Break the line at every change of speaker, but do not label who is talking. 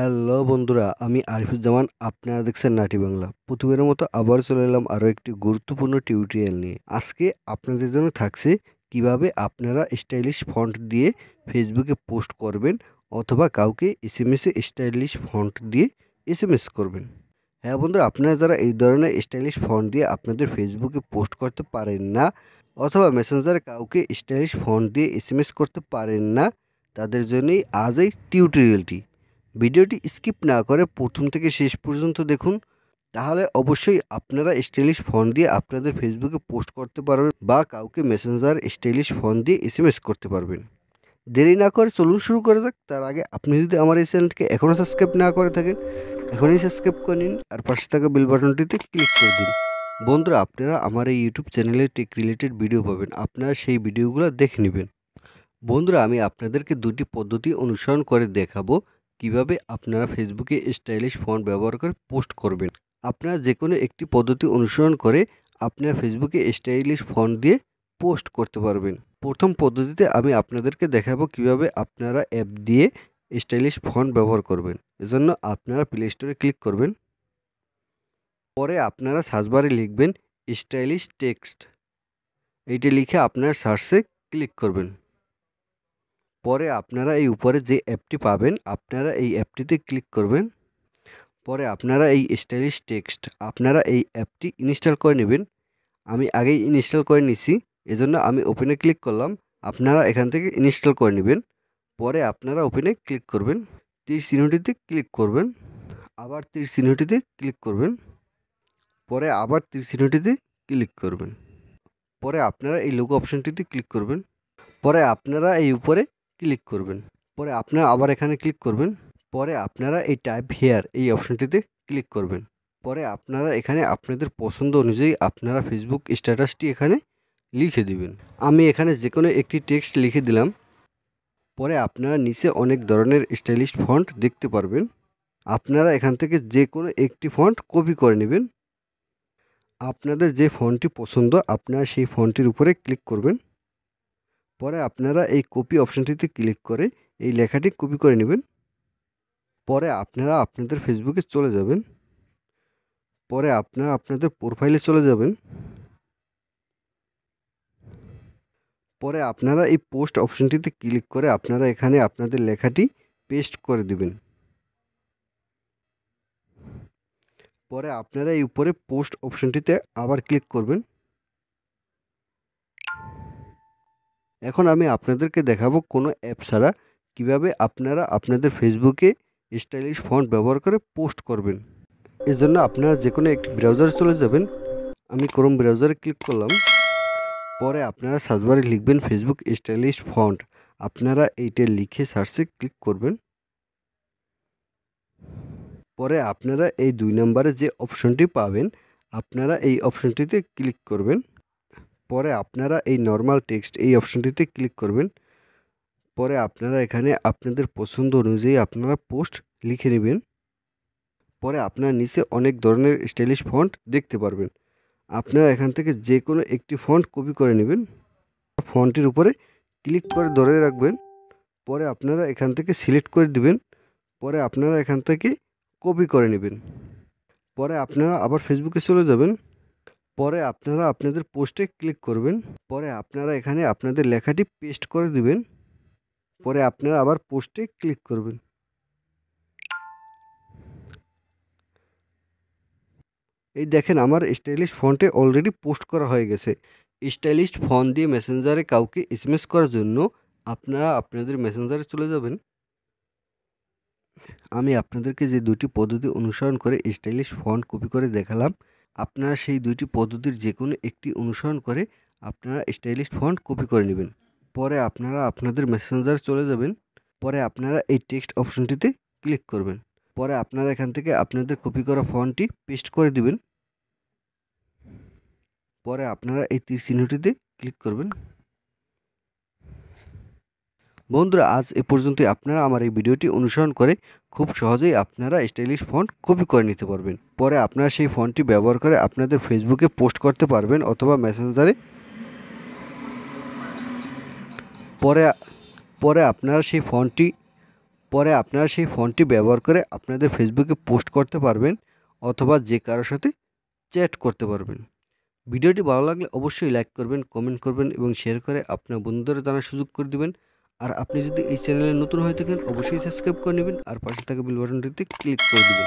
hello বন্ধুরা আমি আরিফুজ্জামান আপনারা দেখছেন নাটি বাংলা প্রতিবারের মতো আবার চলে এলাম আরও একটি গুরুত্বপূর্ণ টিউটোরিয়াল নিয়ে আজকে আপনাদের জন্য থাকছে কিভাবে আপনারা স্টাইলিশ ফন্ট দিয়ে ফেসবুকে পোস্ট করবেন অথবা কাউকে এস এম এসে স্টাইলিশ ফন্ট দিয়ে এস এম এস করবেন হ্যাঁ বন্ধুরা আপনারা যারা এই ধরনের স্টাইলিশ ফন্ট দিয়ে আপনাদের ফেসবুকে পোস্ট করতে পারেন না অথবা মেসেঞ্জারে কাউকে স্টাইলিশ ফন্ট দিয়ে এস এম এস করতে পারেন না তাদের জন্যই আজ এই টিউটোরিয়ালটি ভিডিওটি স্কিপ না করে প্রথম থেকে শেষ পর্যন্ত দেখুন তাহলে অবশ্যই আপনারা স্টাইলিশ ফোন দিয়ে আপনাদের ফেসবুকে পোস্ট করতে পারবেন বা কাউকে মেসেঞ্জার স্টাইলিশ ফোন দিয়ে এসএমএস করতে পারবেন দেরি না করে চলুন শুরু করা যাক তার আগে আপনি যদি আমার এই চ্যানেলটিকে এখনও সাবস্ক্রাইব না করে থাকেন এখনই সাবস্ক্রাইব করে নিন আর পাশে থাকা বেল বাটনটিতে ক্লিক করে দিন বন্ধুরা আপনারা আমার এই ইউটিউব চ্যানেলে টেক রিলেটেড ভিডিও পাবেন আপনারা সেই ভিডিওগুলো দেখে নেবেন বন্ধুরা আমি আপনাদেরকে দুটি পদ্ধতি অনুসরণ করে দেখাবো কিভাবে আপনারা ফেসবুকে স্টাইলিশ ফন্ট ব্যবহার করে পোস্ট করবেন আপনারা যে কোনো একটি পদ্ধতি অনুসরণ করে আপনারা ফেসবুকে স্টাইলিশ ফন্ট দিয়ে পোস্ট করতে পারবেন প্রথম পদ্ধতিতে আমি আপনাদেরকে দেখাবো কিভাবে আপনারা অ্যাপ দিয়ে স্টাইলিশ ফন্ট ব্যবহার করবেন এজন্য আপনারা প্লে স্টোরে ক্লিক করবেন পরে আপনারা সার্চবারে লিখবেন স্টাইলিশ টেক্সট এইটা লিখে আপনার সার্চে ক্লিক করবেন পরে আপনারা এই উপরে যে অ্যাপটি পাবেন আপনারা এই অ্যাপটিতে ক্লিক করবেন পরে আপনারা এই স্টাইলিশ টেক্সট আপনারা এই অ্যাপটি ইনস্টল করে নেবেন আমি আগেই ইনস্টল করে নিছি এজন্য আমি ওপেনে ক্লিক করলাম আপনারা এখান থেকে ইনস্টল করে নেবেন পরে আপনারা ওপেনে ক্লিক করবেন তীর চিহ্নটিতে ক্লিক করবেন আবার তীর চিহ্নটিতে ক্লিক করবেন পরে আবার তীর চিহ্নটিতে ক্লিক করবেন পরে আপনারা এই লোগো অপশানটিতে ক্লিক করবেন পরে আপনারা এই উপরে ক্লিক করবেন পরে আপনারা আবার এখানে ক্লিক করবেন পরে আপনারা এই টাইপ হেয়ার এই অপশনটিতে ক্লিক করবেন পরে আপনারা এখানে আপনাদের পছন্দ অনুযায়ী আপনারা ফেসবুক স্ট্যাটাসটি এখানে লিখে দিবেন আমি এখানে যে কোনো একটি টেক্সট লিখে দিলাম পরে আপনারা নিচে অনেক ধরনের স্টাইলিশ ফন্ট দেখতে পারবেন আপনারা এখান থেকে যে কোনো একটি ফন্ট কপি করে নেবেন আপনাদের যে ফন্টটি পছন্দ আপনারা সেই ফন্টটির উপরে ক্লিক করবেন পরে আপনারা এই কপি অপশানটিতে ক্লিক করে এই লেখাটি কপি করে নেবেন পরে আপনারা আপনাদের ফেসবুকে চলে যাবেন পরে আপনারা আপনাদের প্রোফাইলে চলে যাবেন পরে আপনারা এই পোস্ট অপশানটিতে ক্লিক করে আপনারা এখানে আপনাদের লেখাটি পেস্ট করে দিবেন পরে আপনারা এই উপরে পোস্ট অপশানটিতে আবার ক্লিক করবেন এখন আমি আপনাদেরকে দেখাবো কোনো অ্যাপ ছাড়া কিভাবে আপনারা আপনাদের ফেসবুকে স্টাইলিশ ফন্ট ব্যবহার করে পোস্ট করবেন এর জন্য আপনারা যে কোনো একটি ব্রাউজারে চলে যাবেন আমি ক্রোম ব্রাউজারে ক্লিক করলাম পরে আপনারা সার্চবারে লিখবেন ফেসবুক স্টাইলিশ ফন্ট আপনারা এইটা লিখে সার্চে ক্লিক করবেন পরে আপনারা এই দুই নম্বরে যে অপশনটি পাবেন আপনারা এই অপশনটিতে ক্লিক করবেন পরে আপনারা এই নর্মাল টেক্সট এই অপশানটিতে ক্লিক করবেন পরে আপনারা এখানে আপনাদের পছন্দ অনুযায়ী আপনারা পোস্ট লিখে নেবেন পরে আপনার নিচে অনেক ধরনের স্টাইলিশ ফন্ট দেখতে পারবেন আপনারা এখান থেকে যে কোনো একটি ফন্ট কপি করে নেবেন ফন্টের উপরে ক্লিক করে ধরে রাখবেন পরে আপনারা এখান থেকে সিলেক্ট করে দিবেন পরে আপনারা এখান থেকে কপি করে নেবেন পরে আপনারা আবার ফেসবুকে চলে যাবেন পরে আপনারা আপনাদের পোস্টে ক্লিক করবেন পরে আপনারা এখানে আপনাদের লেখাটি পেস্ট করে দিবেন পরে আপনারা আবার পোস্টে ক্লিক করবেন এই দেখেন আমার স্টাইলিশ ফন্টে অলরেডি পোস্ট করা হয়ে গেছে স্টাইলিশ ফোন দিয়ে মেসেঞ্জারে কাউকে এসএমএস করার জন্য আপনারা আপনাদের মেসেঞ্জারে চলে যাবেন আমি আপনাদেরকে যে দুটি পদ্ধতি অনুসরণ করে স্টাইলিশ ফন্ট কপি করে দেখালাম আপনারা সেই দুইটি পদ্ধতির যে কোনো একটি অনুসরণ করে আপনারা স্টাইলিশ ফন্ট কপি করে নেবেন পরে আপনারা আপনাদের মেসেঞ্জার চলে যাবেন পরে আপনারা এই টেক্সট অপশনটিতে ক্লিক করবেন পরে আপনারা এখান থেকে আপনাদের কপি করা ফন্টটি পেস্ট করে দিবেন পরে আপনারা এই তীর চিহ্নটিতে ক্লিক করবেন বন্ধুরা আজ এ পর্যন্তই আপনারা আমার এই ভিডিওটি অনুসরণ করে খুব সহজেই আপনারা স্টাইলিশ ফন্ট কপি করে নিতে পারবেন পরে আপনারা সেই ফন্টটি ব্যবহার করে আপনাদের ফেসবুকে পোস্ট করতে পারবেন অথবা মেসেঞ্জারে পরে পরে আপনারা সেই ফন্টটি পরে আপনারা সেই ফন্টটি ব্যবহার করে আপনাদের ফেসবুকে পোস্ট করতে পারবেন অথবা যে কারোর সাথে চ্যাট করতে পারবেন ভিডিওটি ভালো লাগলে অবশ্যই লাইক করবেন কমেন্ট করবেন এবং শেয়ার করে আপনার বন্ধুদের জানার সুযোগ করে দেবেন আর আপনি যদি এই চ্যানেলে নতুন হয়ে থাকেন অবশ্যই সাবস্ক্রাইব করে নেবেন আর পাশে থাকা বেল বাটনটিতে ক্লিক করে দেবেন